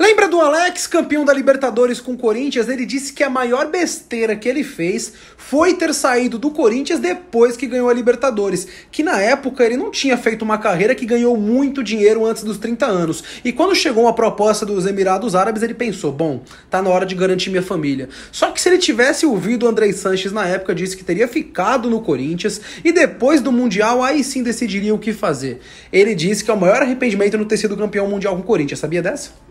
Lembra do Alex, campeão da Libertadores com o Corinthians? Ele disse que a maior besteira que ele fez foi ter saído do Corinthians depois que ganhou a Libertadores, que na época ele não tinha feito uma carreira que ganhou muito dinheiro antes dos 30 anos. E quando chegou uma proposta dos Emirados Árabes, ele pensou: "Bom, tá na hora de garantir minha família". Só que se ele tivesse ouvido o Andrei Sanches na época, disse que teria ficado no Corinthians e depois do Mundial aí sim decidiria o que fazer. Ele disse que é o maior arrependimento no ter sido campeão mundial com o Corinthians. Sabia dessa?